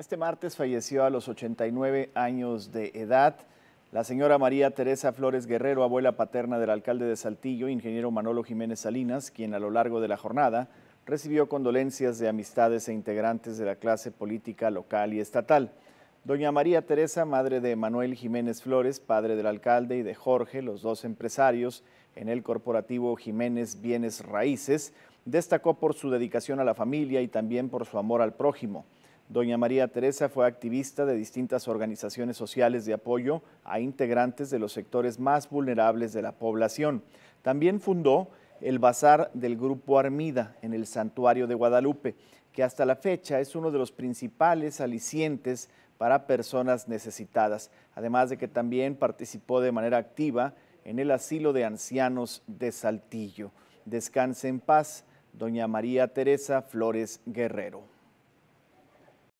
Este martes falleció a los 89 años de edad la señora María Teresa Flores Guerrero, abuela paterna del alcalde de Saltillo, ingeniero Manolo Jiménez Salinas, quien a lo largo de la jornada recibió condolencias de amistades e integrantes de la clase política local y estatal. Doña María Teresa, madre de Manuel Jiménez Flores, padre del alcalde, y de Jorge, los dos empresarios, en el corporativo Jiménez Bienes Raíces, destacó por su dedicación a la familia y también por su amor al prójimo. Doña María Teresa fue activista de distintas organizaciones sociales de apoyo a integrantes de los sectores más vulnerables de la población. También fundó el Bazar del Grupo Armida en el Santuario de Guadalupe, que hasta la fecha es uno de los principales alicientes para personas necesitadas, además de que también participó de manera activa en el asilo de ancianos de Saltillo. Descanse en paz, doña María Teresa Flores Guerrero.